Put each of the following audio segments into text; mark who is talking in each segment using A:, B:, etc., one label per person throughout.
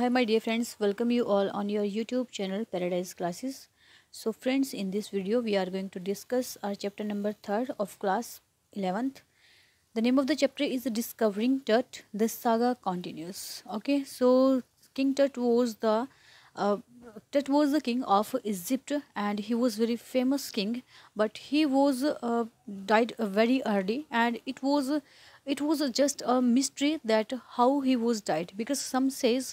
A: hi my dear friends welcome you all on your youtube channel paradise classes so friends in this video we are going to discuss our chapter number third of class 11th the name of the chapter is discovering tut the saga continues okay so king tut was the uh, tut was the king of egypt and he was very famous king but he was uh, died very early and it was it was just a mystery that how he was died because some says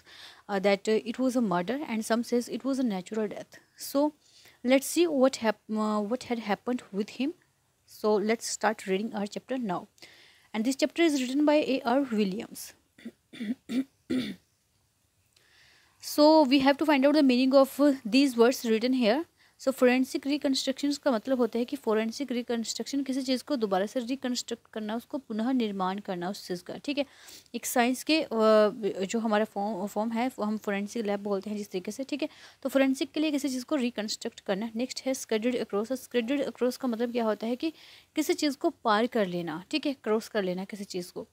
A: uh, that uh, it was a murder and some says it was a natural death so let's see what hap- uh, what had happened with him so let's start reading our chapter now and this chapter is written by a.r williams so we have to find out the meaning of uh, these words written here so forensic reconstruction का मतलब होता है कि forensic reconstruction किसी चीज़ को दोबारा से रिकन्स्ट्रक्ट करना उसको पुनः निर्माण करना उस चीज़ का ठीक है एक साइंस के जो हमारा फॉर्म फॉर्म है हम फोरेंसिक लैब बोलते हैं जिस तरीके से ठीक है तो फोरेंसिक के लिए किसी चीज़ को रिकन्स्ट्रक्ट करना नेक्स्ट है स्क्रेडिड अक्रॉस स्क्रेडिड अक्रॉस का मतलब क्या होता है कि किसी चीज़ को पार कर लेना ठीक है क्रॉस कर लेना किसी चीज़ को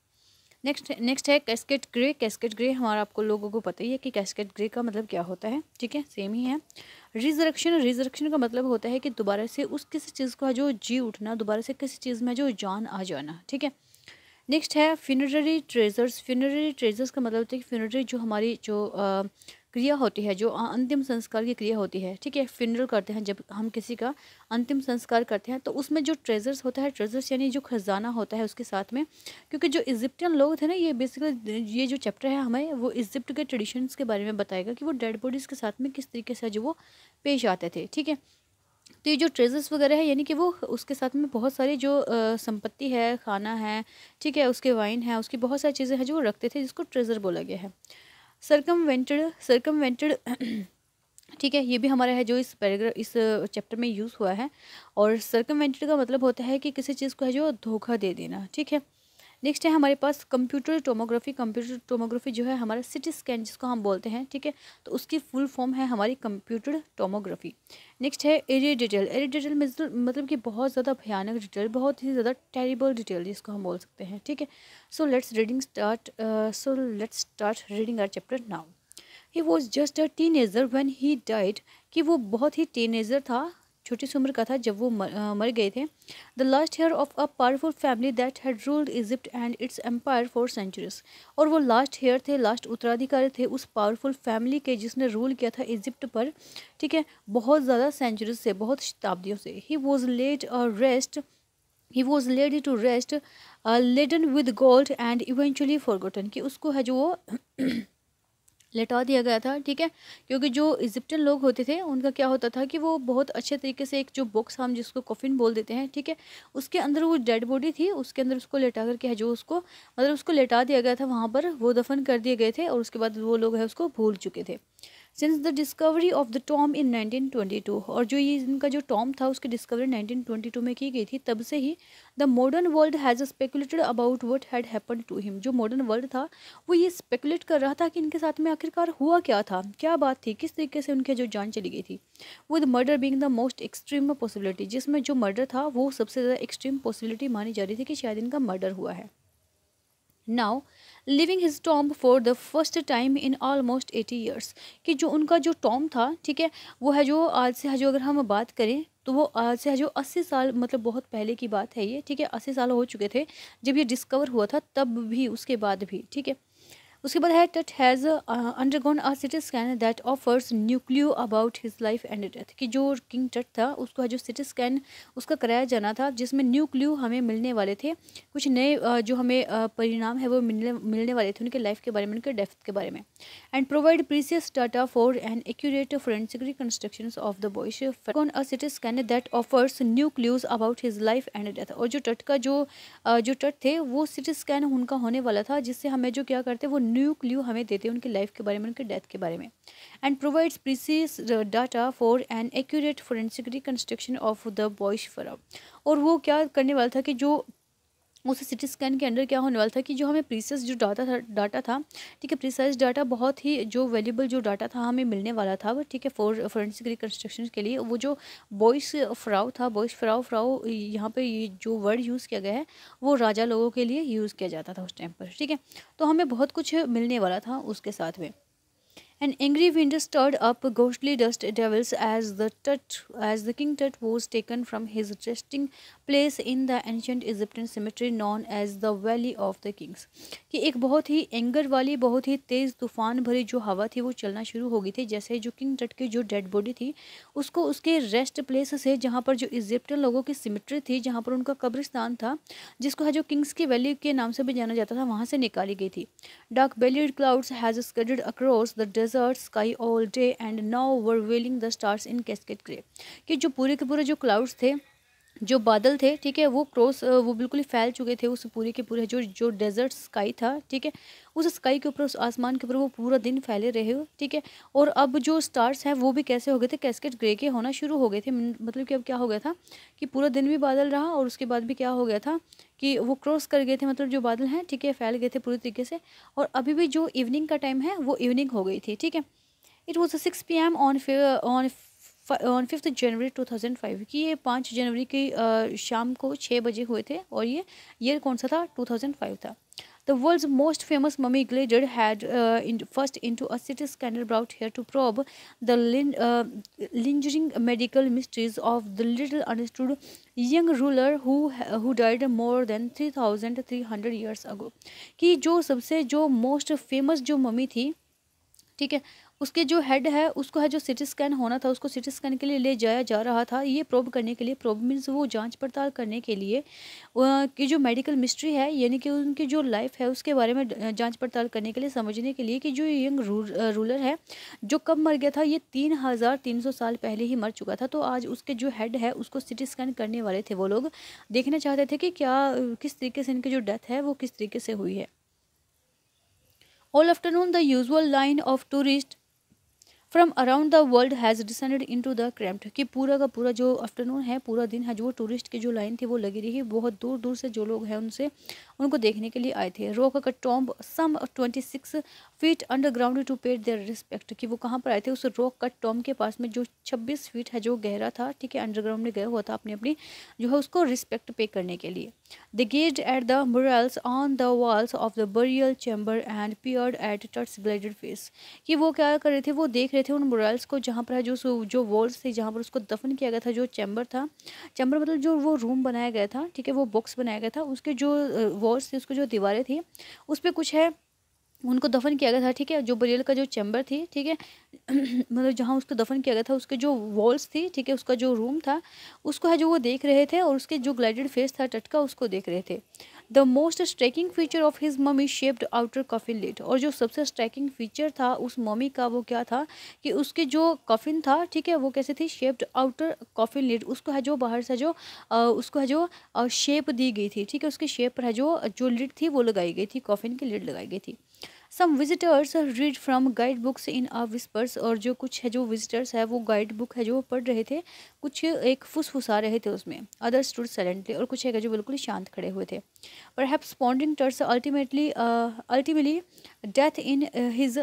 A: नेक्स्ट नेक्स्ट है कैस्केट ग्रे कैस्केट ग्रे हमारा आपको लोगों को पता ही है कि कैस्केट ग्रे का मतलब क्या होता है ठीक है सेम ही है रिजरक्शन रिजरक्शन का मतलब होता है कि दोबारा से उस किसी चीज़ का जो जी उठना दोबारा से किसी चीज़ में जो जान आ जाना ठीक है नेक्स्ट है फिनररी ट्रेजर्स फिनररी ट्रेजर्स का मतलब होता है कि फिनररी जो हमारी जो क्रिया होती है जो अंतिम संस्कार की क्रिया होती है ठीक है फिनरल करते हैं जब हम किसी का अंतिम संस्कार करते हैं तो उसमें जो ट्रेजर्स होता है ट्रेजर्स यानी जो खजाना होता है उसके साथ में क्योंकि जो इजिप्टियन लोग थे ना ये बेसिकली ये जो चैप्टर है हमें वो इजिप्ट के ट्रेडिशंस के बारे में बताएगा कि वो डेड बॉडीज़ के साथ में किस तरीके से जो वो पेश आते थे ठीक है तो ये जो ट्रेजर्स वगैरह है यानी कि वो उसके साथ में बहुत सारी जो संपत्ति है खाना है ठीक है उसके वाइन है उसकी बहुत सारी चीज़ें हैं जो वो रखते थे जिसको ट्रेजर बोला गया है सरकमवेंटेड सरकमवेंटेड ठीक है ये भी हमारा है जो इस पैराग्राफ इस चैप्टर uh, में यूज़ हुआ है और सरकमवेंटेड का मतलब होता है कि किसी चीज़ को है जो धोखा दे देना ठीक है नेक्स्ट है हमारे पास कंप्यूटर टोमोग्राफी कंप्यूटर टोमोग्राफी जो है हमारा सिटी स्कैन जिसको हम बोलते हैं ठीक है तो उसकी फुल फॉर्म है हमारी कंप्यूटर टोमोग्राफी नेक्स्ट है एरिया डिटेल एरिया डिटेल मतलब कि बहुत ज़्यादा भयानक डिटेल बहुत ही ज़्यादा टेरिबल डिटेल जिसको हम बोल सकते हैं ठीक है so let's reading start so let's start reading our chapter now he was just a teenager when he died कि वो बहुत ही टीन था छोटी सी उम्र का था जब वो मर, आ, मर गए थे the last heir of a powerful family that had ruled Egypt and its empire for centuries और वो लास्ट हेयर थे लास्ट उत्तराधिकारी थे उस पावरफुल फैमिली के जिसने रूल किया था इजिप्ट पर ठीक है बहुत ज़्यादा सेंचुरीज से बहुत शताब्दियों से ही वॉज लेट और rest he was laid to rest laden with gold and eventually forgotten कि उसको है जो वो लेटा दिया गया था ठीक है क्योंकि जो इजिप्टन लोग होते थे उनका क्या होता था कि वो बहुत अच्छे तरीके से एक जो बॉक्स हम जिसको कॉफिन बोल देते हैं ठीक है उसके अंदर वो डेड बॉडी थी उसके अंदर उसको लेटा करके है जो उसको मतलब उसको लेटा दिया गया था वहाँ पर वो दफन कर दिए गए थे और उसके बाद वो लोग है उसको भूल चुके थे since the discovery of the tomb in 1922 और जो ये इनका जो टॉम था उसकी डिस्कवरी 1922 में की गई थी तब से ही the modern world has speculated about what had happen to him जो मॉडर्न वर्ल्ड था वो ये स्पेकुलेट कर रहा था कि इनके साथ में आखिरकार हुआ क्या था क्या बात थी किस तरीके से उनके जो जान चली गई थी with murder being the most extreme possibility जिसमें जो मर्डर था वो सबसे ज़्यादा एक्सट्रीम पॉसिबिलिटी मानी जा रही थी कि शायद इनका मर्डर हुआ है now leaving his tomb for the first time in almost eighty years कि जो उनका जो टॉम था ठीक है वो है जो आज से है जो अगर हम बात करें तो वो आज से है जो अस्सी साल मतलब बहुत पहले की बात है ये ठीक है अस्सी साल हो चुके थे जब ये डिस्कवर हुआ था तब भी उसके बाद भी ठीक है उसके बाद है Tut has undergone a CT scan that offers new clues about his life and death कि जो किंग टट था उसको जो सिटी स्कैन उसका कराया जाना था जिसमें न्यूक्लियो हमें मिलने वाले थे कुछ नए uh, जो हमें uh, परिणाम है वो मिलने मिलने वाले थे उनके लाइफ के बारे में उनके डेथ के बारे में and provide precious data for an accurate friend reconstruction of the boyish on a CT scan that offers new clues about his life and death और जो टट का जो uh, जो टट थे वो सिटी स्कैन उनका होने वाला था जिससे हमें जो क्या करते वो न्यू क्ल्यू हमें देते हैं उनके लाइफ के बारे में उनके डेथ के बारे में and provides precise data for an accurate forensic reconstruction of the boyish pharaoh और वो क्या करने वाला था कि जो उस सिटी स्कैन के अंडर क्या होने वाला था कि जो हमें प्रीसेस जो डाटा था डाटा था ठीक है प्रीसाइज डाटा बहुत ही जो वैल्यूबल जो डाटा था हमें मिलने वाला था ठीक है फॉर फोरेंसिक रिकन्स्ट्रक्शन के लिए वो जो बॉयस फ्राओ था बॉयस फ्राओ फ्राओ यहाँ पे ये जो वर्ड यूज़ किया गया है वो राजा लोगों के लिए यूज़ किया जाता था उस टाइम पर ठीक है तो हमें बहुत कुछ मिलने वाला था उसके साथ में An angry wind stirred up ghostly dust devils as the tut, as the king tut was taken from his resting place in the ancient Egyptian cemetery known as the Valley of the Kings. कि एक बहुत ही anger वाली बहुत ही तेज़ तूफान भरी जो हवा थी वो चलना शुरू हो गई थी जैसे जो किंग टट की जो डेड बॉडी थी उसको उसके रेस्ट प्लेस से जहाँ पर जो इजिप्टियन लोगों की सिमेट्री थी जहाँ पर उनका कब्रिस्तान था जिसको जो किंग्स की वैली के नाम से भी जाना जाता था वहाँ से निकाली गई थी dark bellied clouds has scudded across the desert desert sky all day and now were veiling the stars in casket grey कि जो पूरे के पूरे जो क्लाउड्स थे जो बादल थे ठीक है वो क्रॉस वो बिल्कुल ही फैल चुके थे उस पूरे के पूरे जो जो डेजर्ट स्काई था ठीक है उस स्काई के ऊपर उस आसमान के ऊपर वो पूरा दिन फैले रहे हो ठीक है और अब जो स्टार्स हैं वो भी कैसे हो गए थे कैसकेट ग्रे के होना शुरू हो गए थे मतलब कि अब क्या हो गया था कि पूरा दिन भी बादल रहा और उसके बाद भी क्या हो गया था कि वो क्रॉस कर गए थे मतलब जो बादल हैं ठीक है फैल गए थे पूरी तरीके से और अभी भी जो इवनिंग का टाइम है वो इवनिंग हो गई थी ठीक है it was six P M on on on fifth January 2005 कि ये पाँच जनवरी की शाम को छः बजे हुए थे और ये ईयर कौन सा था 2005 था the world most famous mummy glazer head first into a CT scanner brought here to probe the lingering medical mysteries of the little understood young ruler who died more than three thousand three hundred years ago कि जो सबसे जो most famous जो mummy थी ठीक है उसके जो हेड है उसको है जो सिटी स्कैन होना था उसको सिटी स्कैन के लिए ले जाया जा रहा था ये प्रोब करने के लिए प्रोब मीन्स वो जांच पड़ताल करने के लिए कि जो मेडिकल मिस्ट्री है यानी कि उनकी जो लाइफ है उसके बारे में जांच पड़ताल करने के लिए समझने के लिए कि जो यंग रूलर है जो कब मर गया था ये तीन हज़ार तीन सौ साल पहले ही मर चुका था तो आज उसके जो हेड है उसको सिटी स्कैन करने वाले थे वो लोग देखना चाहते थे कि क्या किस तरीके से इनकी जो डेथ है वो किस तरीके से हुई है all afternoon the usual line of tourist from around the world has descended to the cramped कि पूरा का पूरा जो आफ्टरनून है पूरा दिन है जो टूरिस्ट की जो लाइन थी वो लगी रही बहुत दूर दूर से जो लोग हैं उनसे उनको देखने के लिए आए थे रोक का tomb some twenty six feet underground to paid their respect कि वो कहाँ पर आए थे उस रोक का टॉम्ब के पास में जो छब्बीस फीट है जो गहरा था ठीक है अंडरग्राउंड में गया हुआ था अपनी अपनी जो है उसको रिस्पेक्ट पे करने के लिए They gazed at the murals on the walls of the burial chamber and peered at Tut's blooded face. कि वो क्या कर रहे थे वो देख रहे थे उन मुरल्स को जहाँ पर जो जो वॉल्स थे जहाँ पर उसको दफन किया गया था जो चैम्बर था चैम्बर मतलब जो वो रूम बनाया गया था ठीक है वो बॉक्स बनाया गया था उसके जो वॉल्स थे उसकी जो दीवारें थी उस पर कुछ है उनको दफन किया गया था ठीक है जो बरेल का जो चैम्बर थी ठीक है मतलब जहाँ उसको दफन किया गया था उसके जो वॉल्स थी ठीक है उसका जो रूम था उसको है जो वो देख रहे थे और उसके जो ग्लाइडेड फेस था टटका उसको देख रहे थे the most striking feature of his mummy shaped outer coffin lid और जो सबसे स्ट्रैकिंग फीचर था उस मम्मी का वो क्या था कि उसके जो कॉफिन था ठीक है वो कैसे थी शेप्ड आउटर कॉफिन लिड उसको है जो बाहर से जो आ, उसको है जो शेप दी गई थी ठीक है उसके शेप पर है जो जो लिड थी वो लगाई गई थी कॉफिन की लिड लगाई गई थी some visitors read from guide books in ah whispers और जो कुछ है जो विजिटर्स है वो गाइड बुक है जो पढ़ रहे थे कुछ एक फुसफुसा रहे थे उसमें अदर स्टूड साइलेंटली और कुछ है जो बिल्कुल शांत खड़े हुए थे पर हैप pondering Tut's ultimately ultimately death in his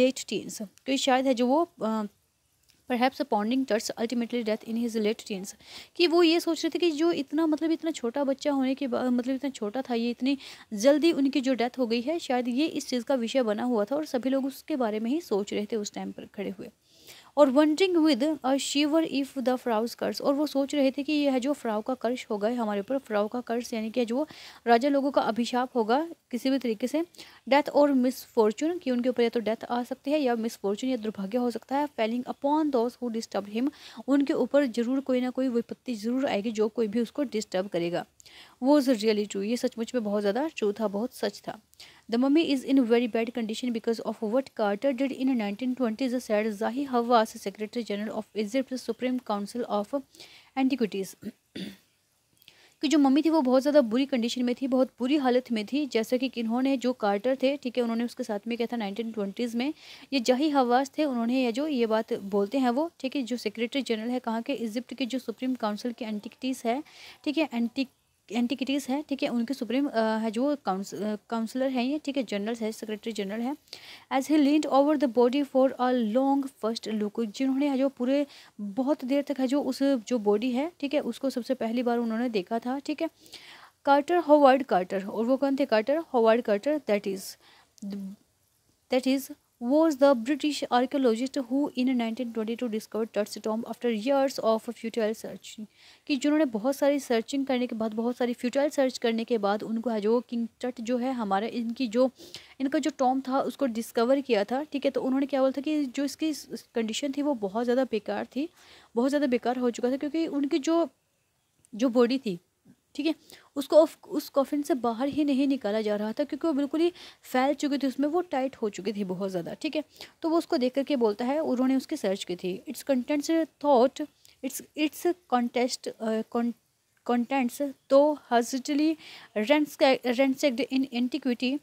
A: late teens तो शायद है जो वो uh, perhaps pondering Tut's ultimately death in his late teens कि वो ये सोच रहे थे कि जो इतना मतलब इतना छोटा बच्चा होने के मतलब इतना छोटा था ये इतनी जल्दी उनकी जो डेथ हो गई है शायद ये इस चीज़ का विषय बना हुआ था और सभी लोग उसके बारे में ही सोच रहे थे उस टाइम पर खड़े हुए और wondering with a shiver if the pharaoh's curse और वो सोच रहे थे कि यह जो फ्राव का कर्स होगा हमारे ऊपर फ्राव का कर्स यानी कि जो राजा लोगों का अभिशाप होगा किसी भी तरीके से डेथ और मिसफॉर्चून कि उनके ऊपर या तो डेथ आ सकती है या मिसफॉर्चून या दुर्भाग्य हो सकता है falling upon those who disturb him उनके ऊपर जरूर कोई ना कोई विपत्ति जरूर आएगी जो कोई भी उसको डिस्टर्ब करेगा वो इज़ रियली ट्रू ये सचमुच में बहुत ज़्यादा ट्रू था बहुत सच था the mummy is in very bad condition because of what Carter did in nineteen twenties said Zahi Hawass secretary general of Egypt supreme council of antiquities कि जो मम्मी थी वो बहुत ज़्यादा बुरी कंडीशन में थी बहुत बुरी हालत में थी जैसा कि किन्होंने जो कार्टर थे ठीक है उन्होंने उसके साथ में क्या था नाइनटीन ट्वेंटीज़ में ये जही हवास थे उन्होंने ये जो ये बात बोलते हैं वो ठीक है जो सेक्रेटरी जनरल है कहाँ के इजिप्ट के जो सुप्रीम काउंसिल की एंटिकटीज़ है ठीक है एंटिक एंटिकिटीज़ हैं ठीक है उनके सुप्रीम है जो काउंसलर हैं ये ठीक है जनरल है सेक्रेटरी जनरल है as he leaned over the body for a long first look जिन्होंने है जो पूरे बहुत देर तक है जो उस जो बॉडी है ठीक है उसको सबसे पहली बार उन्होंने देखा था ठीक है कार्टर हॉवर्ड कार्टर और वो कौन थे Carter Howard Carter that is that is was the British archaeologist who in 1922 discovered Tut's tomb after years of futile searching कि जिन्होंने बहुत सारी सर्चिंग करने के बाद बहुत सारी फ्यूटाइल सर्च करने के बाद उनको है जो किंग टट जो है हमारे इनकी जो इनका जो टॉम था उसको डिस्कवर किया था ठीक है तो उन्होंने क्या बोला था कि जो इसकी कंडीशन थी वो बहुत ज़्यादा बेकार थी बहुत ज़्यादा बेकार हो चुका था क्योंकि उनकी जो जो बॉडी थी ठीक है उसको उस कॉफिन से बाहर ही नहीं निकाला जा रहा था क्योंकि वो बिल्कुल ही फैल चुकी थी उसमें वो टाइट हो चुकी थी बहुत ज़्यादा ठीक है तो वो उसको देख करके बोलता है उन्होंने उसकी सर्च की थी its contents though its its contest contents तो hastily ransacked in antiquity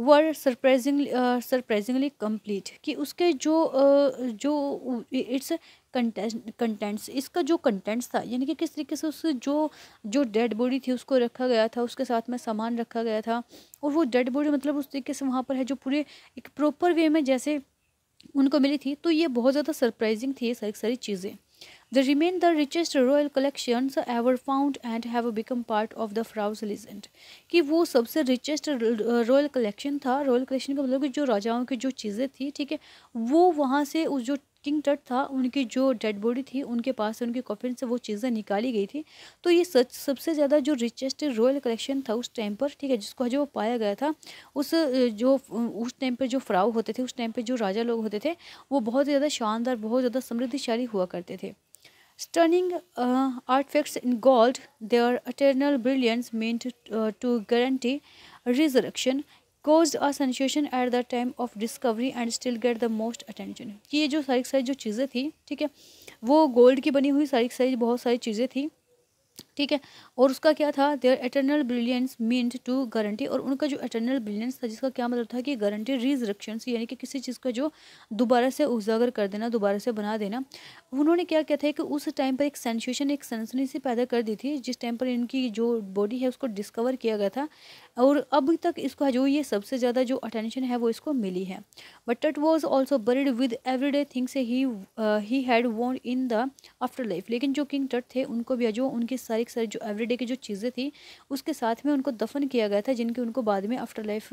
A: were surprisingly surprisingly complete कि उसके जो uh, जो इट्स कंटेंट कंटेंट्स इसका जो कंटेंट्स था यानी कि किस तरीके से उस जो जो डेड बॉडी थी उसको रखा गया था उसके साथ में सामान रखा गया था और वो डेड बॉडी मतलब उस तरीके से वहाँ पर है जो पूरे एक प्रॉपर वे में जैसे उनको मिली थी तो ये बहुत ज़्यादा सरप्राइजिंग थी ये सारी सारी चीज़ें the remain the richest royal collection ever found and have become part of the pharaoh's legend कि वो सबसे रिचेस्ट रॉयल कलेक्शन था रॉयल कलेक्शन का मतलब कि जो राजाओं की जो चीज़ें थी ठीक है वो वहाँ से उस जो किंग टट था उनकी जो डेड बॉडी थी उनके पास से उनके कॉफिन से वो चीज़ें निकाली गई थी तो ये सच सबसे ज़्यादा जो रिचेस्ट रॉयल कलेक्शन था उस टाइम पर ठीक है जिसको जो पाया गया था उस जो उस टाइम पर जो फ्राव होते थे उस टाइम पर जो राजा लोग होते थे वो बहुत ज़्यादा शानदार बहुत ज़्यादा समृद्धिशाली हुआ करते थे stunning uh, in gold gold, their eternal brilliance meant to guarantee resurrection cause a sensation at the time of discovery and still get the most attention ये जो सारी सारी जो चीज़ें थी ठीक है वो गोल्ड की बनी हुई सारी सारी बहुत सारी चीज़ें थी ठीक है और उसका क्या था their eternal brilliance meant to guarantee और उनका जो एटर्नल ब्रिलियंस था जिसका क्या मतलब था कि गारंटी रिजरक्शन यानी कि किसी चीज़ का जो दोबारा से उजागर कर देना दोबारा से बना देना उन्होंने क्या किया था कि उस टाइम पर एक सेंसुएशन एक सनसनी से पैदा कर दी थी जिस टाइम पर इनकी जो बॉडी है उसको डिस्कवर किया गया था और अब तक इसको जो ये सबसे ज़्यादा जो अटेंशन है वो इसको मिली है but Tut was also buried with everyday things he had want in the afterlife लेकिन जो किंग टट थे उनको भी जो उनकी सारी एक सारी जो एवरीडे की जो चीज़ें थी उसके साथ में उनको दफन किया गया था जिनकी उनको बाद में आफ्टर लाइफ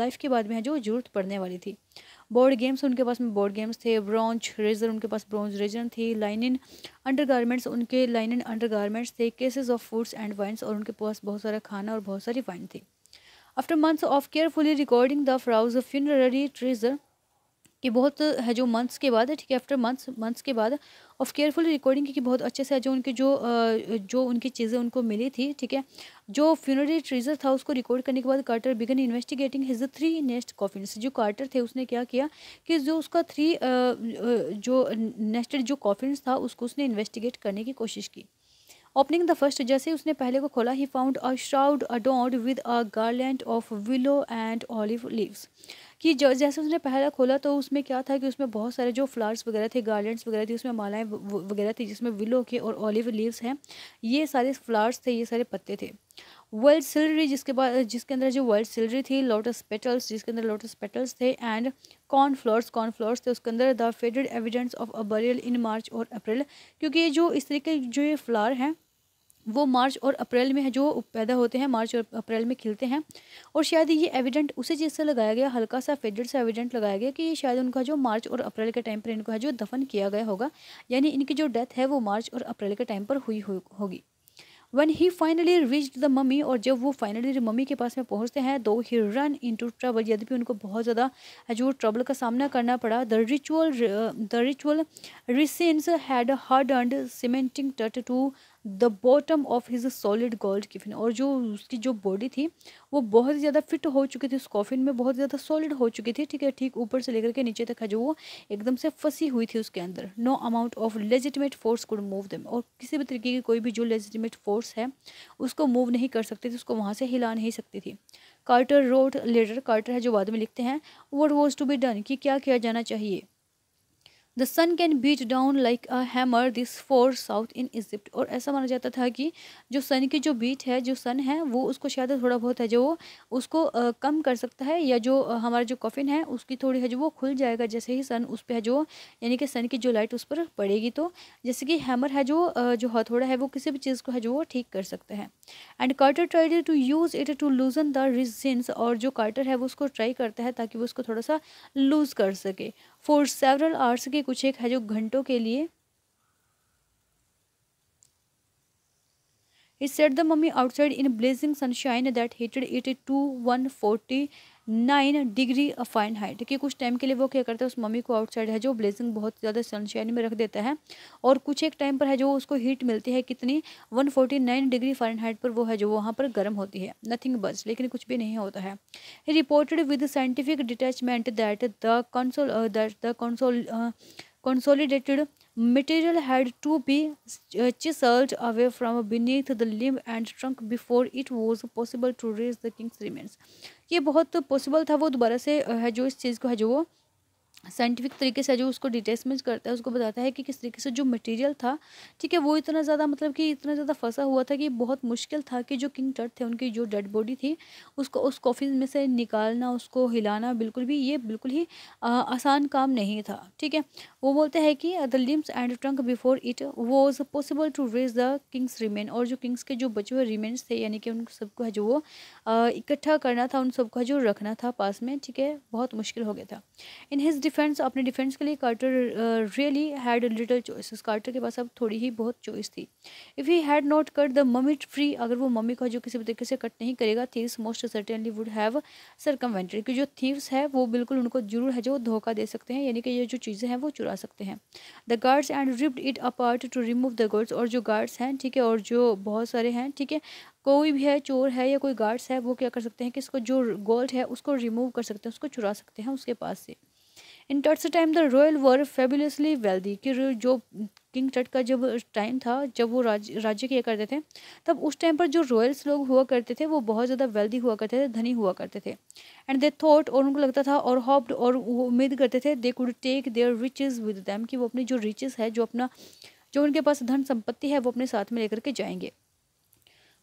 A: लाइफ के बाद में है जो जरूरत पड़ने वाली थी बोर्ड गेम्स उनके पास में बोर्ड गेम्स थे ब्रॉन्च रेजर उनके पास ब्रॉन्ज रेजर थी लाइन इन अंडर उनके लाइन इन अंडर थे cases of foods and wines और उनके पास बहुत सारा खाना और बहुत सारी वाइन थी after months of carefully recording the pharaoh's of funerary treasure कि बहुत है जो मंथ्स के बाद ठीक है आफ्टर मंथ्स मंथ्स के बाद ऑफ केयरफुल रिकॉर्डिंग की बहुत अच्छे से जो उनके जो जो उनकी चीज़ें उनको मिली थी ठीक है जो फ्यूनरी ट्रीजर था उसको रिकॉर्ड करने के बाद Carter began investigating his three nest coffins जो कार्टर थे उसने क्या किया कि जो उसका थ्री जो नेस्टेड जो कॉफिन्स था उसको उसने इन्वेस्टिगेट करने की कोशिश की ओपनिंग द फर्स्ट जैसे उसने पहले को खोला he found a shroud adorned with a garland of willow and olive leaves कि जैसे उसने पहला खोला तो उसमें क्या था कि उसमें बहुत सारे जो फ्लावर्स वगैरह थे गार्डन्स वगैरह थे उसमें मालाएं वगैरह थी जिसमें विलो के और ऑलिव लीव्स हैं ये सारे फ्लावर्स थे ये सारे पत्ते थे वर्ल्ड सिलरी जिसके बाद जिसके अंदर जो वर्ल्ड सिलरी थी लोटस पेटल्स जिसके अंदर लोटस पेटल्स थे and cornflowers cornflowers थे उसके अंदर the faded evidence of a burial in March और अप्रैल क्योंकि ये जो इस तरीके जो ये फ्लावर हैं वो मार्च और अप्रैल में है जो पैदा होते हैं मार्च और अप्रैल में खिलते हैं और शायद ये एविडेंट उसी चीज़ से लगाया गया हल्का सा फेडेड सा एविडेंट लगाया गया कि ये शायद उनका जो मार्च और अप्रैल के टाइम पर इनको है जो दफन किया गया होगा यानी इनकी जो डेथ है वो मार्च और अप्रैल के टाइम पर हुई होगी when he finally reach the mummy और जब वो फाइनली मम्मी के पास में पहुंचते हैं though he run into trouble यद्यपि उनको बहुत ज़्यादा जो ट्रबल का सामना करना पड़ा the ritual the ritual resins had hard and cementing Tut to the bottom of his solid gold coffin और जो उसकी जो बॉडी थी वो बहुत ही ज़्यादा फिट हो चुकी थी उस कॉफिन में बहुत ज़्यादा सॉलिड हो चुकी थी ठीक है ठीक ऊपर से लेकर के नीचे तक है जो वो एकदम से फंसी हुई थी उसके अंदर no amount of legitimate force could move them और किसी भी तरीके की कोई भी जो लेजिटमेट फोर्स है उसको मूव नहीं कर सकती थी उसको वहाँ से हिला नहीं सकती थी कार्टर रोड लेटर कार्टर है जो बाद में लिखते हैं what was to be done कि क्या किया जाना चाहिए the sun can beat down like a hammer this far south in Egypt और ऐसा माना जाता था कि जो सन की जो बीट है जो सन है वो उसको शायद थोड़ा बहुत है जो उसको आ, कम कर सकता है या जो हमारा जो कॉफिन है उसकी थोड़ी है जो वो खुल जाएगा जैसे ही सन उस पर है जो यानी कि सन की जो लाइट उस पर पड़ेगी तो जैसे कि हैमर है जो जो हथौड़ा है वो किसी भी चीज़ को है जो वो ठीक कर सकता है and Carter tried to use it to loosen the resins और जो कार्टर है वो उसको ट्राई करता है ताकि वो उसको थोड़ा सा लूज़ कर सके फॉर सेवरल आवर्स के कुछ एक है जो घंटों के लिए it set the mummy outside in blazing sunshine that heated it to one forty nine degree Fahrenheit देखिए कुछ टाइम के लिए वो क्या करता है उस मम्मी को आउटसाइड है जो ब्लेजिंग बहुत ज़्यादा सनशाइन में रख देता है और कुछ एक टाइम पर है जो उसको हीट मिलती है कितनी one forty nine degree Fahrenheit पर वो है जो वहाँ पर गर्म होती है नथिंग बस लेकिन कुछ भी नहीं होता है reported with scientific detachment that the console that the console consolidated material had to be chiselled away from beneath the limb and trunk before it was possible to raise the king's remains ये बहुत possible था वो दोबारा से uh, है जो इस चीज़ को है जो वो साइंटिफिक तरीके से जो उसको डिटेल्स में करता है उसको बताता है कि किस तरीके से जो मटेरियल था ठीक है वो इतना ज़्यादा मतलब कि इतना ज़्यादा फंसा हुआ था कि बहुत मुश्किल था कि जो किंग टर्ट थे उनकी जो डेड बॉडी थी उसको उस कॉफिन में से निकालना उसको हिलाना बिल्कुल भी ये बिल्कुल ही आ, आसान काम नहीं था ठीक है वो बोलते हैं कि the limbs and trunk before it was possible to raise the king's remain और जो किंग्स के जो बचे हुए रिमेन्स थे यानी कि उन सबको जो वो इकट्ठा करना था उन सबको जो रखना था पास में ठीक है बहुत मुश्किल हो गया था इन हिज डिफेंस अपने डिफेंस के लिए Carter really had little choices Carter के पास अब थोड़ी ही बहुत चॉइस थी if he had not cut the mummy free अगर वो मम्मी का जो किसी भी तरीके से कट नहीं करेगा thieves most certainly would have circumvented क्योंकि जो थीव्स है वो बिल्कुल उनको जरूर है जो धोखा दे सकते हैं यानी कि ये जो चीज़ें हैं वो चुरा सकते हैं the guards and ripped it apart to remove the guards और जो गार्ड्स हैं ठीक है और जो बहुत सारे हैं ठीक है कोई भी है चोर है या कोई गार्ड्स है वो क्या कर सकते हैं कि इसको जो गोल्ड है उसको रिमूव कर सकते हैं उसको चुरा सकते हैं उसके पास से इन से time the royal were fabulously wealthy कि जो किंग टट का जब टाइम था जब वो राज, राज्य किया करते थे तब उस टाइम पर जो रॉयल्स लोग हुआ करते थे वो बहुत ज़्यादा वेल्दी हुआ करते थे धनी हुआ करते थे एंड दे थॉट और उनको लगता था और हॉप्ड और वो उम्मीद करते थे they could take their riches with them कि वो अपनी जो रिचेज है जो अपना जो उनके पास धन संपत्ति है वो अपने साथ में लेकर के जाएंगे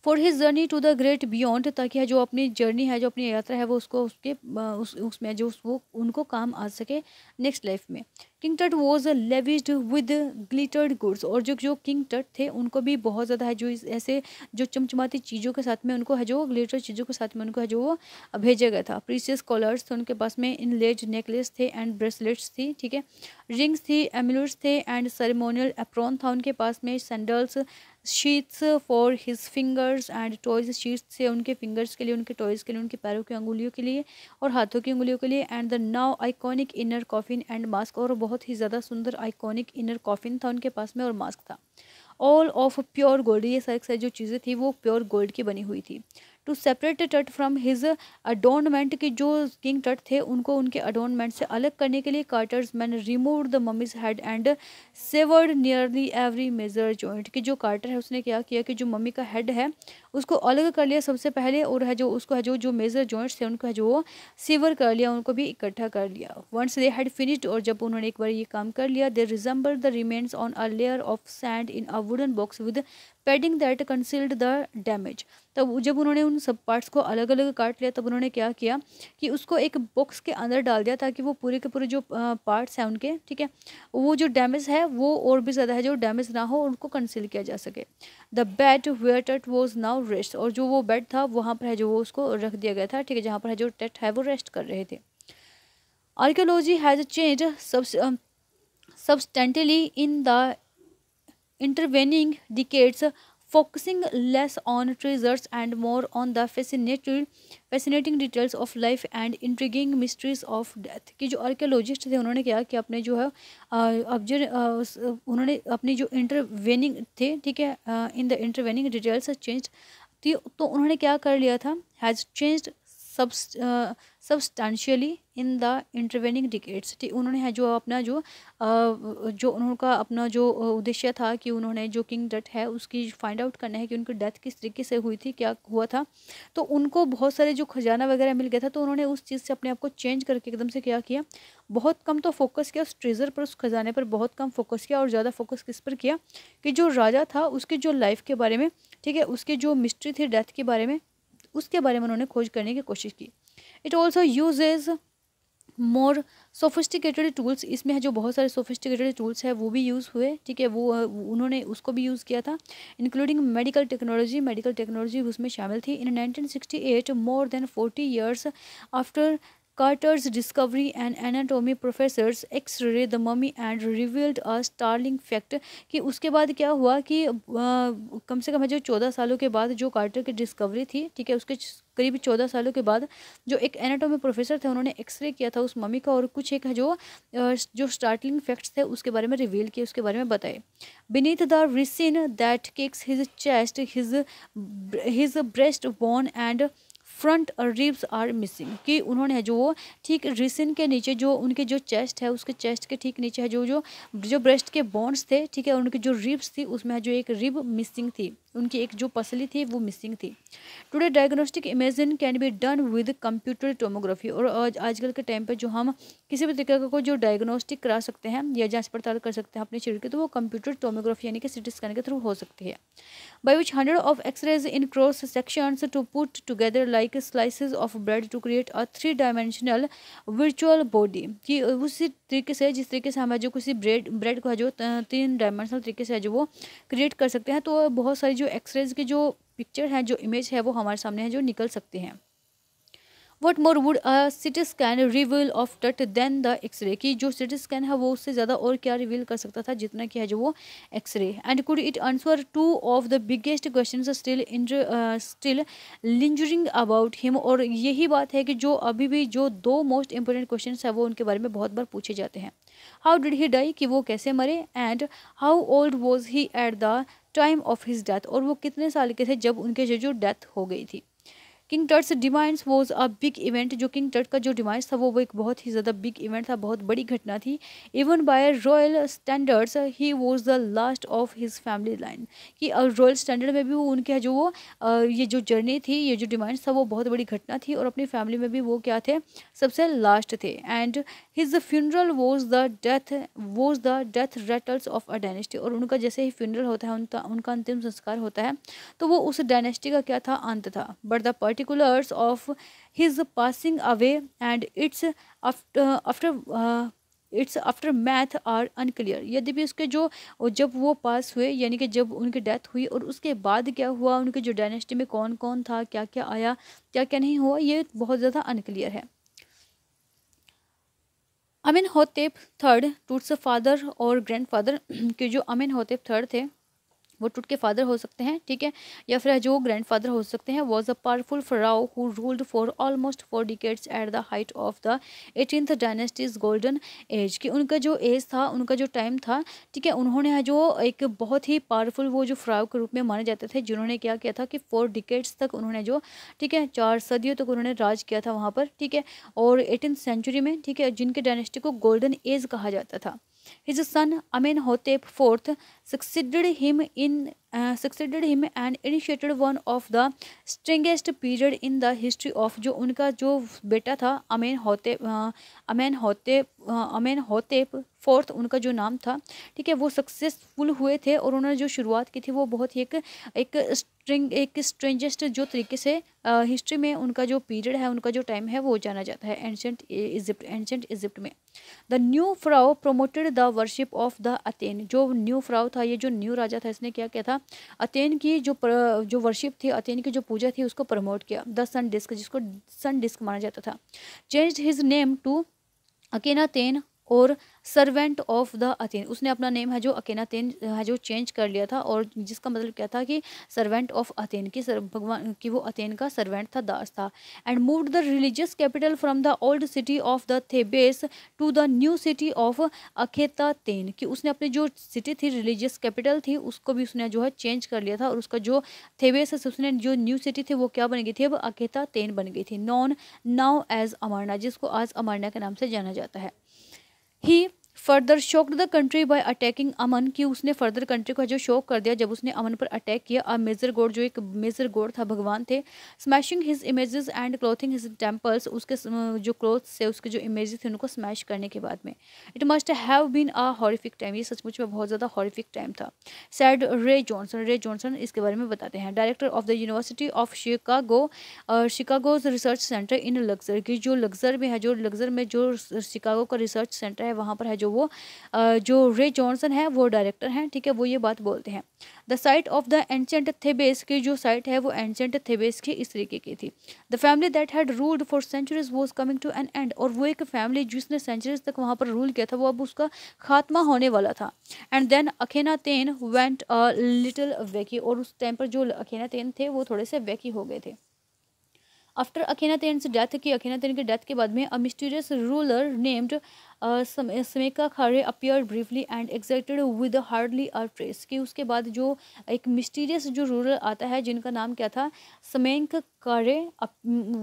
A: for his journey to the great beyond ताकि जो अपनी जर्नी है जो अपनी यात्रा है वो उसको उसके उस उसमें जो वो उनको काम आ सके नेक्स्ट लाइफ में King Tut was lavished with glittered goods और जो जो किंग टट थे उनको भी बहुत ज़्यादा है जो ऐसे जो चमचमाती चीज़ों के साथ में उनको है जो ग्लिटर चीज़ों के साथ में उनको है जो वो भेजा गया था प्रीसियस कॉलर्स थे उनके पास में इनलेज नेकलेस थे एंड ब्रेसलेट्स थी ठीक है रिंग्स थी एमुलेट्स थे एंड सेरेमोनियल अप्रॉन था उनके पास में sandals sheaths for his fingers and toes sheaths थे उनके फिंगर्स के लिए उनके टॉयज़ के लिए उनके पैरों की अंगुलियों के लिए और हाथों की उंगलियों के लिए and the now iconic inner coffin and mask और बहुत ही ज़्यादा सुंदर आइकॉनिक इनर कॉफिन था उनके पास में और मास्क था ऑल ऑफ प्योर गोल्ड ये सारी सारी जो चीज़ें थी वो प्योर गोल्ड की बनी हुई थी to separate Tut from his adornment कि जो किंग टट थे उनको उनके अडोनमेंट से अलग करने के लिए Carter's men remove the mummy's head and severed nearly every major joint कि जो कार्टर है उसने क्या किया कि जो मम्मी का हेड है उसको अलग कर लिया सबसे पहले और है जो उसको है जो जो मेजर जॉइंट्स थे उनको है जो सीवर कर लिया उनको भी इकट्ठा कर लिया वंस दे हैड फिनिश्ड और जब उन्होंने एक बार ये काम कर लिया they reassembled the remains on a layer of sand in a wooden box with padding that concealed the damage तब जब उन्होंने उन सब पार्ट्स को अलग अलग काट लिया तब उन्होंने क्या किया कि उसको एक बॉक्स के अंदर डाल दिया ताकि वो पूरे के पूरे जो पार्ट्स हैं उनके ठीक है वो जो डैमेज है वो और भी ज़्यादा है जो डैमेज ना हो उनको कंसील किया जा सके the bed where Tut was now rest और जो वो बेड था वहाँ पर है जो वो उसको रख दिया गया था ठीक है जहाँ पर है जो टेट है वो रेस्ट कर रहे थे archaeology has change substantially in the intervening decades focusing less on treasures and more on the fascinating fascinating details of life and intriguing mysteries of death कि जो आर्कियोलॉजिस्ट थे उन्होंने क्या कि अपने जो है ऑब्जर्व उन्होंने अपनी जो इंटरवेनिंग थे ठीक है in the intervening details change थी तो उन्होंने क्या कर लिया था has changed substantially in the intervening decades ठीक उन्होंने है जो अपना जो uh, जो उन्होंने का अपना जो uh, उद्देश्य था कि उन्होंने जो किंग डेथ है उसकी फाइंड आउट करना है कि उनकी डेथ किस तरीके से हुई थी क्या हुआ था तो उनको बहुत सारे जो खजाना वगैरह मिल गया था तो उन्होंने उस चीज़ से अपने आप को चेंज करके एकदम से क्या किया बहुत कम तो फोकस किया उस ट्रेजर पर उस खजाने पर बहुत कम फोकस किया और ज़्यादा फोकस किस पर किया कि जो राजा था उसके जो लाइफ के बारे में ठीक है उसके जो मिस्ट्री थी डेथ के बारे में उसके बारे में उन्होंने खोज करने की कोशिश की it also uses more sophisticated tools इसमें है जो बहुत सारे सोफिस्टिकेटेड टूल्स है वो भी यूज़ हुए ठीक है वो उन्होंने उसको भी यूज़ किया था including medical technology medical technology उसमें शामिल थी in 1968 more than 40 years after Carter's discovery and anatomy professors x-ray the mummy and revealed a startling fact कि उसके बाद क्या हुआ कि आ, कम से कम जो चौदह सालों के बाद जो कार्टर की डिस्कवरी थी ठीक है उसके करीब चौदह सालों के बाद जो एक एनाटोमी प्रोफेसर थे उन्होंने एक्सरे किया था उस मम्मी का और कुछ एक जो जो स्टार्टलिंग फैक्ट्स थे उसके बारे में रिवील किए उसके बारे में बताए beneath the resin that cakes his chest his his breast bone and front ribs are missing कि उन्होंने जो वो ठीक रिसिन के नीचे जो उनके जो चेस्ट है उसके चेस्ट के ठीक नीचे है जो जो जो ब्रेस्ट के बॉन्ड्स थे ठीक है उनकी जो रिब्स थी उसमें जो एक रिब मिसिंग थी उनकी एक जो पसली थी वो मिसिंग थी today diagnostic imaging can be done with computer tomography और आजकल के टाइम पर जो हम किसी भी तरीके को जो डायग्नोस्टिक करा सकते हैं या जांच पड़ताल कर सकते हैं अपने शरीर की तो वो कंप्यूटर टोमोग्राफी यानी कि सी टी स्कैन के थ्रू हो सकती है by which hundred of x rays in cross section to put together like slices of bread to create a three dimensional virtual body कि उसी तरीके से जिस तरीके से हम जो किसी ब्रेड ब्रेड को है जो तीन डायमेंशनल तरीके से है जो वो क्रिएट कर सकते हैं तो बहुत सारी जो एक्सरेज के जो पिक्चर हैं जो इमेज है वो हमारे सामने हैं जो निकल सकते हैं what more would CT scan reveal of Tut than the x ray की जो सिटी स्कैन है वो उससे ज़्यादा और क्या रिवील कर सकता था जितना कि है जो वो x ray and could it answer two of the biggest question still still lingering about him और यही बात है कि जो अभी भी जो दो मोस्ट इंपॉर्टेंट क्वेश्चन है वो उनके बारे में बहुत बार पूछे जाते हैं हाउ डिड ही डाई कि वो कैसे मरे and how old was he at the time of his death और वो कितने साल के थे जब उनके जो जो डेथ हो गई थी King Tut's demise was a big event जो किंग टर्ट का जो डिमांड्स था वो वो एक बहुत ही ज़्यादा बिग इवेंट था बहुत बड़ी घटना थी even by royal standards he was the last of his family line कि रॉयल स्टैंडर्ड में भी वो उनके जो वो ये जो जर्नी थी ये जो डिमांड्स था वो बहुत बड़ी घटना थी और अपनी फैमिली में भी वो क्या थे सबसे लास्ट थे and his funeral was the death was the death rattles of a dynasty और उनका जैसे ही फ्यूनरल होता है उनका उनका अंतिम संस्कार होता है तो वो उस डायनेस्टी का क्या था अंत था but the particulars of his passing away and its after its aftermath are unclear यदि भी उसके जो जब वो पास हुए यानी कि जब उनकी डेथ हुई और उसके बाद क्या हुआ उनके जो डायनेस्टी में कौन कौन था क्या क्या आया क्या क्या नहीं हुआ ये बहुत ज़्यादा अनक्लियर है Amenhotep third Tut father और ग्रैंडफादर के जो अमिन होतेब थर्ड थे वो टूट के फादर हो सकते हैं ठीक है या फिर जो ग्रैंड फादर हो सकते हैं was a powerful pharaoh who ruled for almost four decades at the height of the eighteenth dynasty's golden age कि उनका जो एज था उनका जो टाइम था ठीक है उन्होंने जो एक बहुत ही पावरफुल वो जो फराओ के रूप में माने जाते थे जिन्होंने क्या किया था कि फोर डिकेट्स तक उन्होंने जो ठीक है चार सदियों तक उन्होंने राज किया था वहाँ पर ठीक है और एटीन सेंचुरी में ठीक है जिनके डायनेस्टी को गोल्डन एज कहा जाता था his son Amenhotep fourth succeeded him in uh, succeeded him and initiated one of the strangest period in the history of जो उनका जो बेटा था अमेन होते अमेन होते अमेन होते फोर्थ उनका जो नाम था ठीक है वो सक्सेसफुल हुए थे और उन्होंने जो शुरुआत की थी वो बहुत ही एक एक स्ट्रिंग एक स्ट्रेंजेस्ट जो तरीके से हिस्ट्री में उनका जो पीरियड है उनका जो टाइम है वो जाना जाता है एंशंट इजिप्ट एंशंट इजिप्ट में the new pharaoh promoted the worship of the Aten जो न्यू फ्राओ था था ये जो न्यू राजा था इसने क्या किया था अतेन की जो प्र, जो वर्शिप थी अतेन की जो पूजा थी उसको प्रमोट किया द सन डिस्क जिसको सन डिस्क माना जाता था change his name to Akhenaten और सर्वेंट ऑफ द अथेन उसने अपना नेम है जो अकेना तेन है जो चेंज कर लिया था और जिसका मतलब क्या था कि सर्वेंट ऑफ अथेन की सर भगवान की वो अथेन का सर्वेंट था दास था and move the religious capital from the old city of the Thebes to the new city of Aten कि उसने अपनी जो सिटी थी रिलीजियस कैपिटल थी उसको भी उसने जो है चेंज कर लिया था और उसका जो थेबेस है उसने जो न्यू सिटी थी वो क्या बन गई थी अब तेन बन गई थी नॉन नाउ एज अमरना जिसको आज अमरना के नाम से जाना जाता है He further shook the country by attacking Amun कि उसने फर्दर कंट्री का जो शोक कर दिया जब उसने अमन पर अटैक किया अ मेजर गोड जो एक मेजर गोड था भगवान थे smashing his images and closing his temples उसके जो क्लोथ्स से उसके जो इमेजेस थे उनको स्मैश करने के बाद में it must have been a horrific time ये सचमुच में बहुत ज़्यादा हॉरिफिक टाइम था said Ray Johnson Ray Johnson इसके बारे में बताते हैं director of the University of Chicago Chicago's research centre in Luxor की जो लग्जर में है जो लग्जर में जो शिकागो का रिसर्च सेंटर है वहाँ पर है जो वो जो रे जॉनसन है वो डायरेक्टर हैं ठीक है वो ये बात बोलते हैं the site of the ancient Thebes की जो साइट है वो एंशेंट थेबेस की इस तरीके की थी the family that had ruled for centuries was coming to an end और वो एक फैमिली जिसने सेंचुरीज तक वहाँ पर रूल किया था वो अब उसका खात्मा होने वाला था एंड देन अखेना तेन वेंट अ लिटिल वैकी और उस टाइम पर जो अखेना तेन थे वो थोड़े से वैकी हो गए थे आफ्टर अखेना से डेथ की तेन के डेथ के बाद में a mysterious ruler named Smenkhkare appear briefly and exited with hardly a trace कि उसके बाद जो एक मिस्टीरियस जो रूलर आता है जिनका नाम क्या था समेंक कारे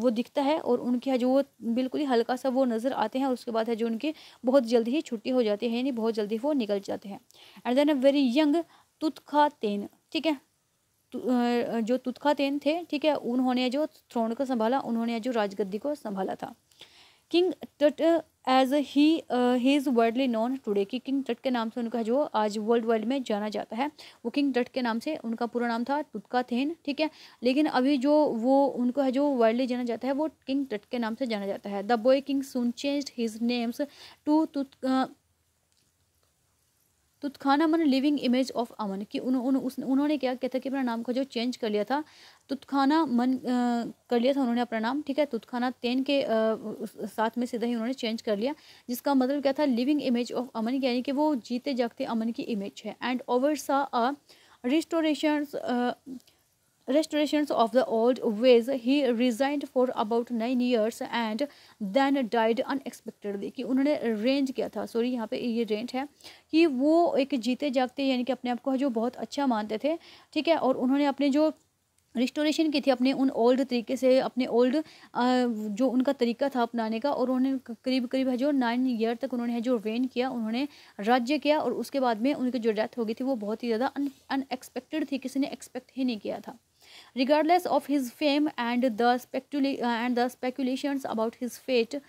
A: वो दिखता है और उनके है जो वो बिल्कुल ही हल्का सा वो नज़र आते हैं और उसके बाद है जो उनकी बहुत जल्दी ही छुट्टी हो जाती है यानी बहुत जल्दी वो निकल जाते हैं and then a very young Tutankhaten ठीक है जो तुतखातेन थे ठीक है उन्होंने जो थ्रोन को संभाला उन्होंने जो राजगद्दी को संभाला था King Tut as he he's worldly known today कि किंग टट के नाम से उनका जो आज वर्ल्ड वर्ल्ड में जाना जाता है वो किंग टट के नाम से उनका पूरा नाम था टुटका थेन ठीक है लेकिन अभी जो वो उनको है जो वर्ल्डली जाना जाता है वो किंग टट के नाम से जाना जाता है the boy king soon change his names to तो खान मन लिविंग इमेज ऑफ अमन कि उन, उन, उस उन्होंने क्या किया था कि अपना नाम का जो चेंज कर लिया था तुतखाना मन आ, कर लिया था उन्होंने अपना नाम ठीक है तुतखाना तेन के आ, साथ में सीधा ही उन्होंने चेंज कर लिया जिसका मतलब क्या था लिविंग इमेज ऑफ अमन यानी कि वो जीते जागते अमन की इमेज है and oversaw restoration restorations of the old ways he resigned for about nine years and then died unexpectedly कि उन्होंने रेंज किया था सॉरी यहाँ पे ये रेंट है कि वो एक जीते जागते यानी कि अपने आप को जो बहुत अच्छा मानते थे ठीक है और उन्होंने अपने जो रिस्टोरेशन की थी अपने उन ओल्ड तरीके से अपने ओल्ड जो उनका तरीका था अपनाने का और उन्होंने करीब करीब है जो नाइन ईयर तक उन्होंने है जो रेन किया उन्होंने राज्य किया और उसके बाद में उनकी जो डेथ हो गई थी वो बहुत ही ज़्यादा अनएक्सपेक्टेड थी किसी ने एक्सपेक्ट ही नहीं किया था regardless of his fame and the specula- uh, and the speculations about his fate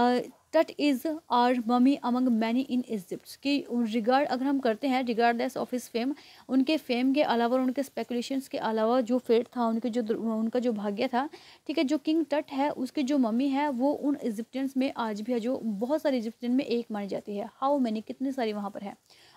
A: uh, Tut is our mummy among many in Egypt कि रिगार्ड अगर हम करते हैं रिगार्डलेस ऑफ हिज फेम उनके फेम के अलावा और उनके स्पेकुलेशंस के अलावा जो फेट था उनके जो उनका जो भाग्य था ठीक है जो किंग टट है उसकी जो मम्मी है वो उन इजिप्टियंस में आज भी है जो बहुत सारे इजिप्टियन में एक मानी जाती है हाउ मैनी कितनी सारी वहाँ पर है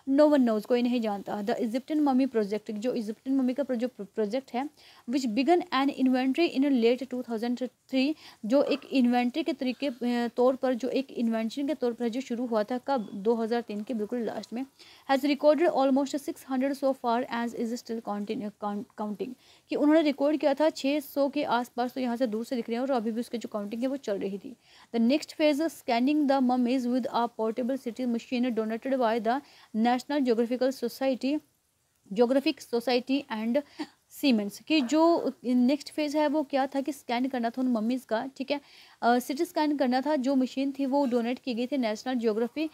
A: नो वन नोज कोई नहीं जानता द इजिप्टन मम्मी प्रोजेक्ट जो इजिप्टन मम्मी का जो प्रोजेक्ट है which began an inventory in late two thousand three जो एक इन्वेंट्री के तरीके तौर पर जो एक इन्वेंशन के तौर पर जो शुरू हुआ था कब दो हज़ार तीन के बिल्कुल लास्ट में has recorded almost six hundred so far एज इज स्टिल काउंटिंग कि उन्होंने रिकॉर्ड किया था 600 के आसपास तो यहाँ से दूर से दिख रहे हैं और अभी भी उसके जो काउंटिंग है वो चल रही थी the next phase scanning the mummies with a portable CT machine donated by the National Geographical Society Geographic Society and Siemens कि जो नेक्स्ट फेज़ है वो क्या था कि स्कैन करना था उन मम्मीज़ का ठीक है सिटी स्कैन करना था जो मशीन थी वो डोनेट की गई थी National Geography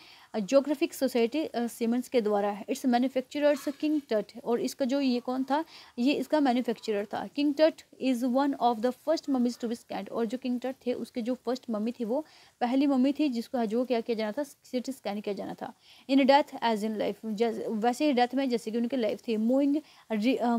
A: Geographic Society Siemens के द्वारा इट्स मैन्युफैक्चरर्स किंग टट और इसका जो ये कौन था ये इसका मैन्युफैक्चरर था King Tut is one of the first mummies to be scanned और जो किंग टट थे उसके जो फर्स्ट मम्मी थी वो पहली मम्मी थी जिसको जो क्या किया जाना था सिटी स्कैन किया जाना था in death as in life वैसे ही डेथ में जैसे कि उनकी लाइफ थी moving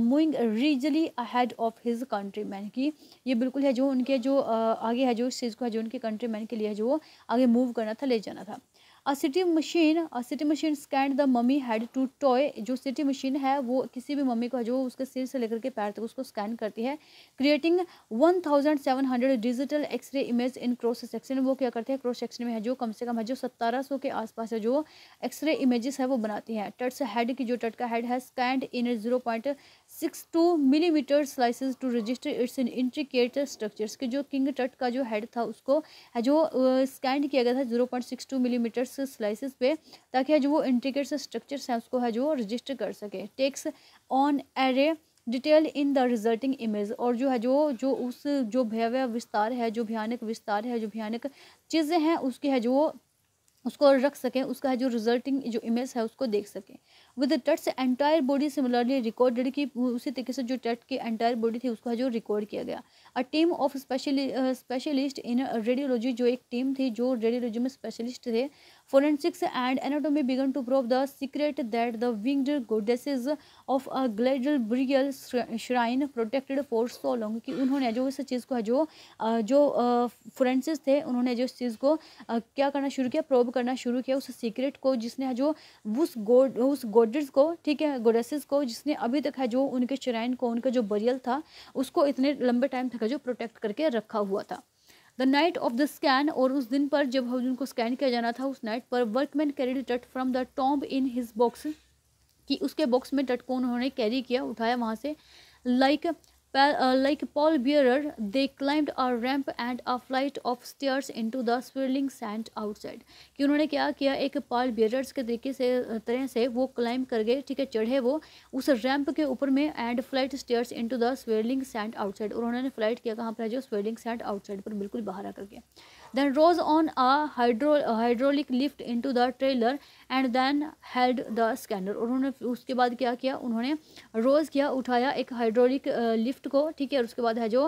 A: moving regally ahead of his countryman की ये बिल्कुल है जो उनके जो आगे है जो जिसको हजून की कंट्री मैन के लिए जो आगे मूव करना था ले जाना था a CT machine a CT machine scanned the mummy head to toe जो सिटी मशीन है वो किसी भी मम्मी को जो उसके सिर से लेकर के पैर तक उसको स्कैन करती है creating one thousand seven hundred digital x ray image in cross section वो क्या करते हैं क्रॉस सेक्शन में है जो कम से कम है जो सत्तारह सौ के आसपास है जो एक्सरे इमेजेस है वो बनाती है टट्स हेड की जो टट का हेड है scanned in zero point six two millimetre slices to register its in intricate structures के जो किंग टट का जो हेड था उसको जो स्कैंड किया गया था zero point six two millimetre blocks slices पे ताकि जो वो इंटीग्रेट स्ट्रक्चर हैं उसको है जो रजिस्टर कर सके takes on array detail in the resulting image और जो है जो जो उस जो भयावह विस्तार है जो भयानक विस्तार है जो भयानक चीज़ें हैं उसकी है जो उसको रख सकें उसका है जो रिजल्टिंग जो इमेज है उसको देख सकें with the Tut's entire body similarly recorded की उसी तरीके से जो टट की एंटायर बॉडी थी उसको जो रिकॉर्ड किया गया a team of specially specialist in radiology जो एक टीम थी जो रेडियोलॉजी में स्पेशलिस्ट थे forensics and anatomy began to prove the secret that the winged goddesses of a gilded burial shrine protected for so long कि उन्होंने जो इस चीज़ को जो uh, जो फोरेंसिस uh, थे उन्होंने जो इस चीज़ को uh, क्या करना शुरू किया प्रोव करना शुरू किया उस सीक्रेट को जिसने जो उस गोड उस गोड गोडर्स को ठीक है गोडेसिस को जिसने अभी तक है जो उनके श्राइन को उनका जो बरियल था उसको इतने लंबे टाइम तक है जो प्रोटेक्ट करके रखा हुआ था the night of the scan और उस दिन पर जब हम उनको स्कैन किया जाना था उस नाइट पर workman carry Tut from the tomb in his box कि उसके बॉक्स में डट को उन्होंने कैरी किया उठाया वहाँ से like pallbearer they they climbed a ramp and a flight of stairs into the swirling sand outside. कि उन्होंने क्या किया एक पॉल बियरर्स के तरीके से तरह से वो क्लाइंब कर गए ठीक है चढ़े वो उस रैंप के ऊपर में and flight stairs into the swelling sand outside और उन्होंने फ्लाइट किया कहाँ पर है जो स्वेलिंग सैंड आउटसाइड पर बिल्कुल बाहर आकर के then rose on a hydro hydraulic lift into the trailer and then held the scanner उन्होंने उसके बाद क्या किया उन्होंने रोज़ किया उठाया एक हाइड्रोलिक लिफ्ट को ठीक है और उसके बाद है जो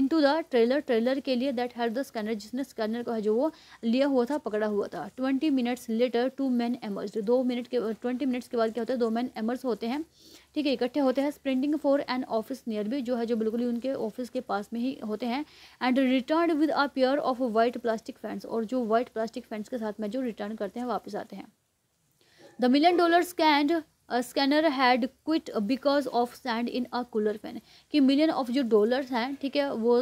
A: इनटू द ट्रेलर ट्रेलर के लिए दैट हेल्ड द स्कैनर जिसने स्कैनर को है जो वो लिया हुआ था पकड़ा हुआ था twenty minutes later two man emerge दो मिनट के ट्वेंटी मिनट्स के बाद क्या होता है दो मैन एमर्ज होते हैं ठीक है इकट्ठे होते हैं sprinting for an office near भी जो है जो बिल्कुल ही उनके ऑफिस के पास में ही होते हैं and return with a pair of white plastic fans और जो वाइट प्लास्टिक फैंस के साथ में जो रिटर्न करते हैं वापस आते हैं the million dollar scanned scanner had quit because of sand in a cooler fan कि मिलियन ऑफ जो डॉलर्स हैं ठीक है वो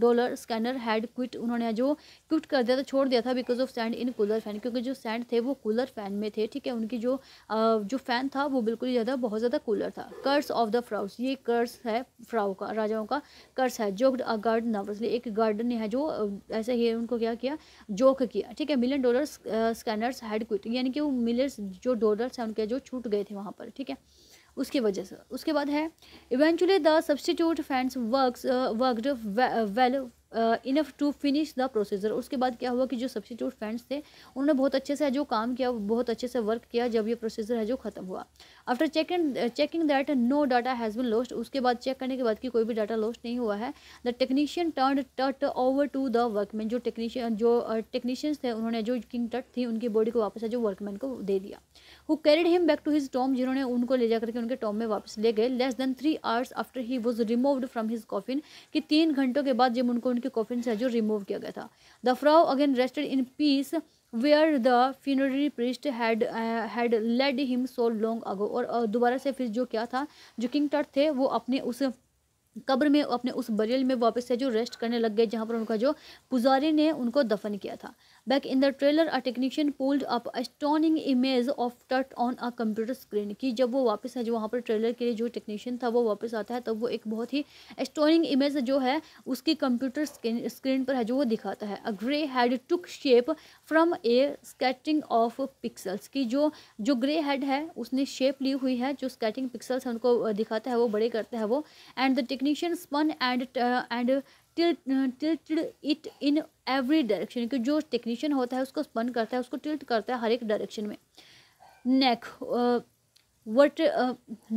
A: डॉलर स्कैनर हैड क्विट उन्होंने जो क्विट कर दिया था छोड़ दिया था because of sand in cooler fan क्योंकि जो सैंड थे वो कूलर फैन में थे ठीक है उनकी जो uh, जो फैन था वो बिल्कुल ही ज़्यादा बहुत ज़्यादा कूलर था कर्स ऑफ द फ्राउस ये कर्स है फ्राउ का राजाओं का कर्स है जोक अ गार्डन नर्वसली एक गार्डन ने है जो ऐसे ही उनको क्या किया जोक किया ठीक है million dollar scanners had quit यानी कि वो मिलियन जो डॉलर्स हैं उनके जो छूट गए थे वहाँ पर ठीक है उसके वजह से उसके बाद है eventually the substitute fans work worked well enough to finish the procedure उसके बाद क्या हुआ कि जो सब्सिट्यूट फ्रेंड्स थे उन्होंने बहुत अच्छे से जो काम किया बहुत अच्छे से वर्क किया जब ये प्रोसीजर है जो खत्म हुआ after check and checking that no data has been lost उसके बाद चेक करने के बाद कि कोई भी डाटा लॉस्ट नहीं हुआ है the technician turn Tut over to the workman जो टेक्नीशियन जो टेक्नीशियंस थे उन्होंने जो किंग टट थी उनकी बॉडी को वापस है जो वर्कमैन को दे दिया who carried him back to his tomb जिन्होंने उनको ले जाकर के उनके टॉम में वापस ले गए less than three hours after he was removed from his coffin कि तीन घंटों के बाद जब उनको उनके के कॉफिन से जो रिमूव किया गया था the pharaoh again rested in peace where the funerary priest had had laid him so long ago और uh, दोबारा से फिर जो क्या था जो किंग टर्ट थे वो अपने उस कब्र में अपने उस बरियल में वापस से जो रेस्ट करने लग गए जहाँ पर उनका जो पुजारी ने उनको दफन किया था back in the trailer a technician pulled up astonishing image of Tut on a computer screen कि जब वो वापस है जो वहाँ पर ट्रेलर के लिए जो टेक्नीशियन था वो वापस आता है तब वो एक बहुत ही एस्टोनिंग इमेज जो है उसकी कंप्यूटर स्क्रीन स्क्रीन पर है जो वो दिखाता है a grey head took shape from a scattering of pixels की जो जो ग्रे हेड है उसने शेप ली हुई है जो स्केटिंग पिक्सल्स है उनको दिखाता है वो बड़े करता है वो and the technician spun and and tilt it in every direction क्योंकि जो टेक्नीशियन होता है उसको स्पन करता है उसको टिल्ट करता है हर एक डायरेक्शन में neck vert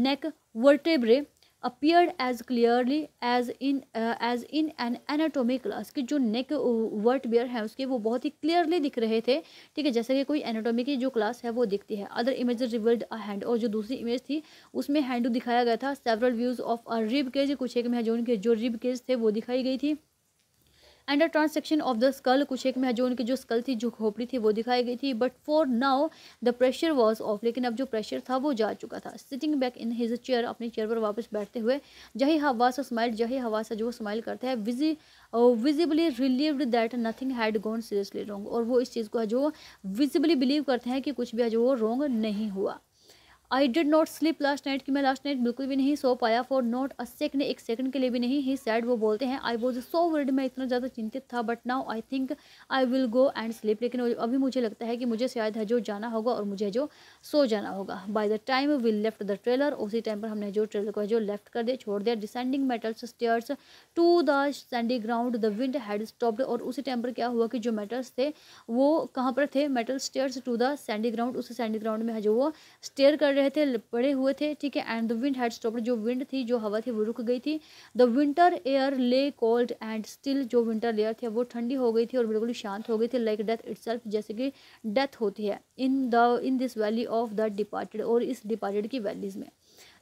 A: neck vertebrae appeared as clearly as in as in an anatomy class कि जो नेक वर्ट बियर है उसके वो बहुत ही क्लियरली दिख रहे थे ठीक है जैसे कि कोई एनाटोमी की जो क्लास है वो दिखती है other image revealed a hand और जो दूसरी इमेज थी उसमें हैंड दिखाया गया था several views of a rib cage कुछ एक में जो उनके जो रिब केज थे वो दिखाई गई थी and a transection of the skull कुछ एक में है जो उनकी जो स्कल थी जो खोपड़ी थी वो दिखाई गई थी but for now the pressure was off लेकिन अब जो प्रेशर था वो जा चुका था sitting back in his chair अपने चेयर पर वापस बैठते हुए जही सा स्माइल जही सा जो स्माइल करते हैं visibly relieved that nothing had gone seriously wrong और वो इस चीज़ को जो विजिबली बिलीव करते हैं कि कुछ भी है जो वो रॉन्ग नहीं हुआ I did not sleep last night कि मैं लास्ट नाइट बिल्कुल भी नहीं सो पाया फॉर नॉट अ सेकंड एक सेकंड के लिए भी नहीं ही सैड वो बोलते हैं आई वॉज सो वर्ड मैं इतना ज़्यादा चिंतित था but now I think I will go and sleep लेकिन अभी मुझे लगता है कि मुझे शायद है जो जाना होगा और मुझे जो सो जाना होगा by the time will left the trailer उसी टाइम पर हमने जो ट्रेलर को जो लेफ्ट कर दिया छोड़ दिया descending metals stairs to the sandy ground the wind had stopped और उसी टाइम पर क्या हुआ कि जो मेटल्स थे वो कहाँ पर थे metal stairs to the sandy ground उस सैंडी ग्राउंड में है जो वो स्टेयर कर रहे थे पड़े हुए थे ठीक है and the wind had stopped जो विंड थी जो हवा थी वो रुक गई थी the winter air lay cold and still जो विंटर एयर थी वो ठंडी हो गई थी और बिल्कुल शांत हो गई थी लाइक डेथ इट जैसे कि डेथ होती है in the in this valley of the departed और इस डिपार्टेड की वैलीज़ में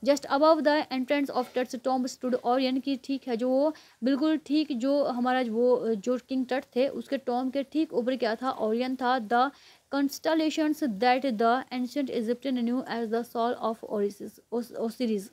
A: just above the entrance of Tut's tomb stood और यानी कि ठीक है जो वो बिल्कुल ठीक जो हमारा वो जो किंग टर्ट थे उसके टॉम के ठीक ऊपर क्या था ओरियन था the constellations that the ancient Egyptians knew as the soul of Osiris.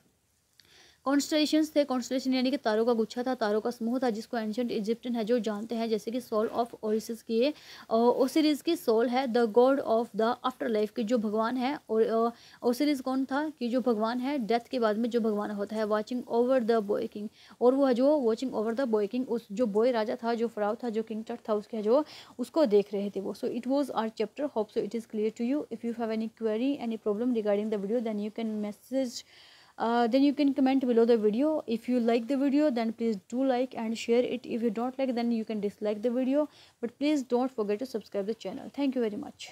A: Constellation थे कॉन्स्टलेशन यानी कि तारों का गुच्छा था तारों का समूह था जिसको एंशंट इजिप्टन है जो जानते हैं जैसे कि सोल ऑफ ओरिसिस की है ओसिरिस की सोल है the god of the afterlife की जो भगवान है और ओसिरिस कौन था कि जो भगवान है डेथ के बाद में जो भगवान होता है watching over the boy king और वो है जो watching over the boy king उस जो बॉय राजा था जो फराव था जो किंग टट था उसके जो उसको देख रहे थे वो so it was our chapter hope so it is clear to you if you have any query any problem regarding the video then you can message uh, then you can comment below the video if you like the video then please do like and share it if you don't like then you can dislike the video but please don't forget to subscribe the channel thank you very much